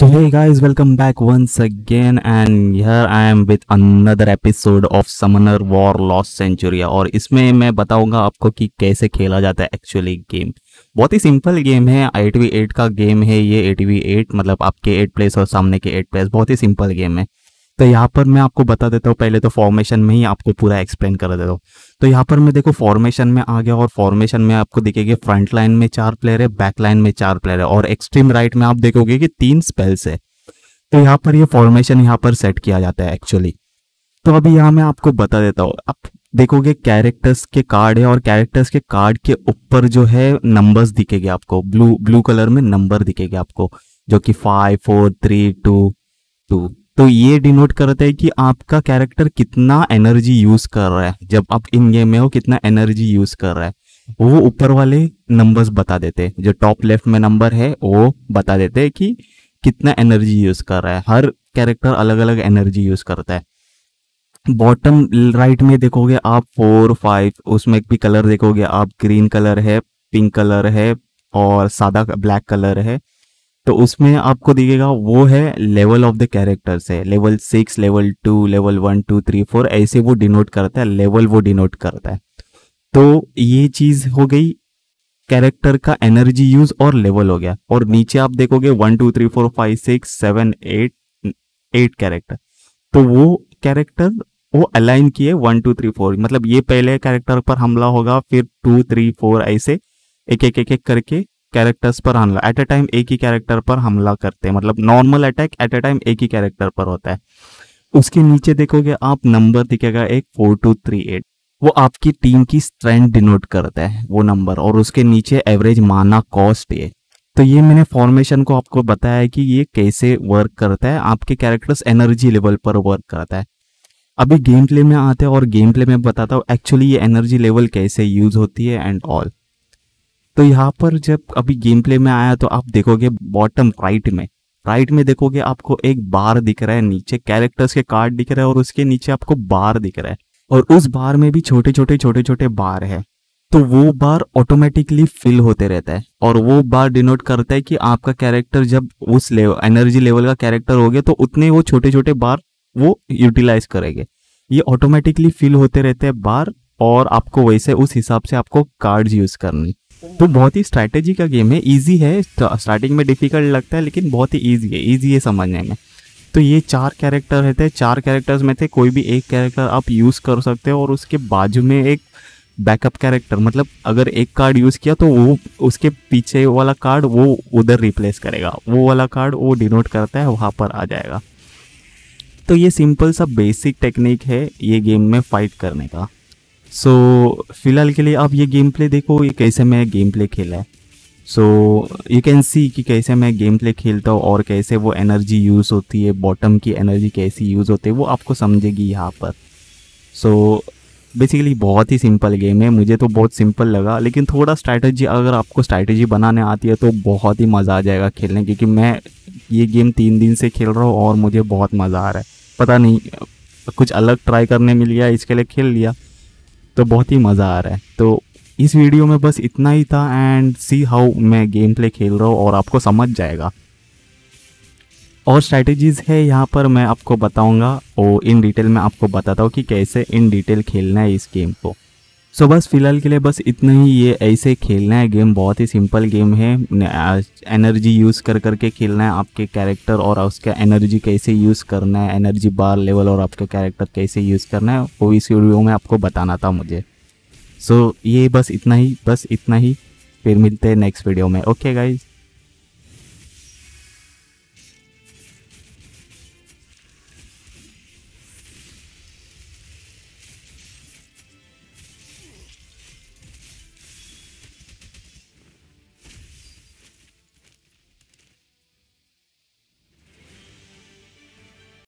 So hey guys, welcome back once again and here I am with another episode of Summoner War Lost Century और इसमें मैं बताऊंगा आपको कि कैसे खेला जाता है एक्चुअली गेम बहुत ही सिंपल गेम है आई एट का गेम है ये ए टी मतलब आपके एट प्लेस और सामने के एट प्लेस बहुत ही सिंपल गेम है तो यहाँ पर मैं आपको बता देता हूँ पहले तो फॉर्मेशन में ही आपको पूरा एक्सप्लेन कर देता हूँ तो यहाँ पर मैं देखो फॉर्मेशन में आ गया और फॉर्मेशन में आपको देखेगी फ्रंट लाइन में चार प्लेयर है बैक लाइन में चार प्लेयर है और एक्सट्रीम राइट में आप देखोगे कि तीन स्पेल्स है तो यहाँ पर ये फॉर्मेशन यहाँ पर सेट किया जाता है एक्चुअली तो अभी यहाँ मैं आपको बता देता हूँ आप देखोगे कैरेक्टर्स के कार्ड है और कैरेक्टर्स के कार्ड के ऊपर जो है नंबर्स दिखेंगे आपको ब्लू ब्लू कलर में नंबर दिखेगा आपको जो कि five four three two two तो ये डिनोट करता है कि आपका कैरेक्टर कितना एनर्जी यूज कर रहा है जब आप इन गेम में हो कितना एनर्जी यूज कर रहा है वो ऊपर वाले नंबर्स बता देते जो टॉप लेफ्ट में नंबर है वो बता देते कि कितना एनर्जी यूज कर रहा है हर कैरेक्टर अलग अलग एनर्जी यूज करता है बॉटम राइट में देखोगे आप फोर फाइव उसमें भी कलर देखोगे आप ग्रीन कलर है पिंक कलर है और सादा ब्लैक कलर है तो उसमें आपको दिखेगा वो है लेवल ऑफ द कैरेक्टर्स है level six level two level one two three four ऐसे वो डिनोट करता है लेवल वो डिनोट करता है तो ये चीज हो गई कैरेक्टर का एनर्जी यूज और लेवल हो गया और नीचे आप देखोगे one two three four five six seven eight eight character तो वो कैरेक्टर वो अलाइन किए वन टू थ्री फोर मतलब ये पहले कैरेक्टर पर हमला होगा फिर टू थ्री फोर ऐसे एक एक एक एक करके कैरेक्टर्स पर हमला एट ए टाइम एक ही कैरेक्टर पर हमला करते हैं मतलब normal attack at a time एक ही कैरेक्टर पर होता है उसके नीचे देखोगे आप नंबर दिखेगा एक फोर टू थ्री एट वो आपकी टीम की स्ट्रेंथ डिनोट करता है वो नंबर और उसके नीचे एवरेज माना कॉस्ट ये तो ये मैंने फॉर्मेशन को आपको बताया कि ये कैसे वर्क करता है आपके कैरेक्टर्स एनर्जी लेवल पर वर्क करता है अभी गेम प्ले में आते हैं और गेम प्ले में बताता हूँ एक्चुअली ये एनर्जी लेवल कैसे यूज होती है एंड ऑल तो यहाँ पर जब अभी गेम प्ले में आया तो आप देखोगे बॉटम राइट में राइट में देखोगे आपको एक बार दिख रहा है नीचे कैरेक्टर्स के कार्ड दिख रहे हैं और उसके नीचे आपको बार दिख रहा है और उस बार में भी छोटे छोटे छोटे छोटे बार है तो वो बार ऑटोमेटिकली फिल होते रहता है और वो बार डिनोट करता है कि आपका कैरेक्टर जब उस लेवल एनर्जी लेवल का कैरेक्टर हो गया तो उतने वो छोटे छोटे बार वो यूटिलाइज करेंगे ये ऑटोमेटिकली फिल होते रहते हैं बार और आपको वैसे उस हिसाब से आपको कार्ड यूज करनी तो बहुत ही स्ट्रैटेजी का गेम है इजी है स्टार्टिंग तो में डिफिकल्ट लगता है लेकिन बहुत ही ईजी है ईजी है समझने में तो ये चार कैरेक्टर रहते हैं चार कैरेक्टर्स में थे कोई भी एक कैरेक्टर आप यूज़ कर सकते हो और उसके बाजू में एक बैकअप कैरेक्टर मतलब अगर एक कार्ड यूज़ किया तो वो उसके पीछे वाला कार्ड वो उधर रिप्लेस करेगा वो वाला कार्ड वो डिनोट करता है वहाँ पर आ जाएगा तो ये सिंपल सा बेसिक टेक्निक है ये गेम में फाइट करने का सो so, फिलहाल के लिए आप ये गेम प्ले देखो ये कैसे मैं गेम प्ले खेला है सो यू कैन सी कि कैसे मैं गेम प्ले खेलता हूँ और कैसे वो एनर्जी यूज़ होती है बॉटम की एनर्जी कैसी यूज़ होती है वो आपको समझेगी यहाँ पर सो so, बेसिकली बहुत ही सिंपल गेम है मुझे तो बहुत सिंपल लगा लेकिन थोड़ा स्ट्रैटेजी अगर आपको स्ट्रैटेजी बनाने आती है तो बहुत ही मज़ा आ जाएगा खेलने क्योंकि मैं ये गेम तीन दिन से खेल रहा हूँ और मुझे बहुत मज़ा आ रहा है पता नहीं कुछ अलग ट्राई करने मिल गया इसके लिए खेल लिया तो बहुत ही मज़ा आ रहा है तो इस वीडियो में बस इतना ही था एंड सी हाउ मैं गेम प्ले खेल रहा हूँ और आपको समझ जाएगा और स्ट्रैटेजीज़ है यहाँ पर मैं आपको बताऊँगा और इन डिटेल में आपको बताता हूँ कि कैसे इन डिटेल खेलना है इस गेम को सो बस फिलहाल के लिए बस इतना ही ये ऐसे खेलना है गेम बहुत ही सिंपल गेम है एनर्जी यूज़ कर करके खेलना है आपके कैरेक्टर और उसका एनर्जी कैसे यूज़ करना है एनर्जी बार लेवल और आपके कैरेक्टर कैसे यूज़ करना है वो इस वीडियो में आपको बताना था मुझे सो so, ये बस इतना ही बस इतना ही फिर मिलते हैं नेक्स्ट वीडियो में ओके गाइज